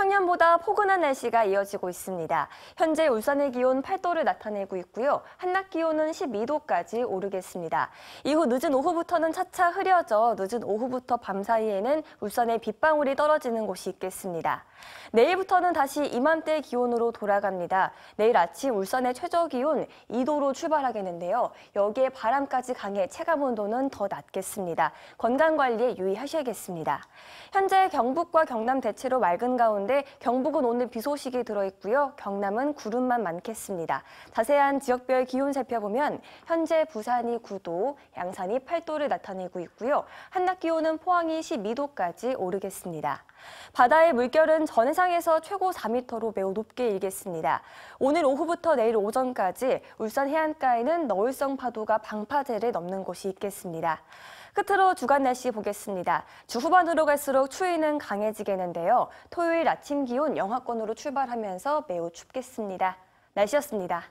평년보다 포근한 날씨가 이어지고 있습니다. 현재 울산의 기온 8도를 나타내고 있고요. 한낮 기온은 12도까지 오르겠습니다. 이후 늦은 오후부터는 차차 흐려져 늦은 오후부터 밤 사이에는 울산에 빗방울이 떨어지는 곳이 있겠습니다. 내일부터는 다시 이맘때 기온으로 돌아갑니다. 내일 아침 울산의 최저 기온 2도로 출발하겠는데요. 여기에 바람까지 강해 체감 온도는 더 낮겠습니다. 건강 관리에 유의하셔야겠습니다. 현재 경북과 경남 대체로 맑은 가운데 가운데 경북은 오늘 비 소식이 들어있고요. 경남은 구름만 많겠습니다. 자세한 지역별 기온 살펴보면 현재 부산이 9도, 양산이 8도를 나타내고 있고요. 한낮 기온은 포항이 12도까지 오르겠습니다. 바다의 물결은 전해상에서 최고 4m로 매우 높게 일겠습니다. 오늘 오후부터 내일 오전까지 울산 해안가에는 너울성 파도가 방파제를 넘는 곳이 있겠습니다. 끝으로 주간 날씨 보겠습니다. 주 후반으로 갈수록 추위는 강해지겠는데요. 토요일 아침 아침 기온 영하권으로 출발하면서 매우 춥겠습니다. 날씨였습니다.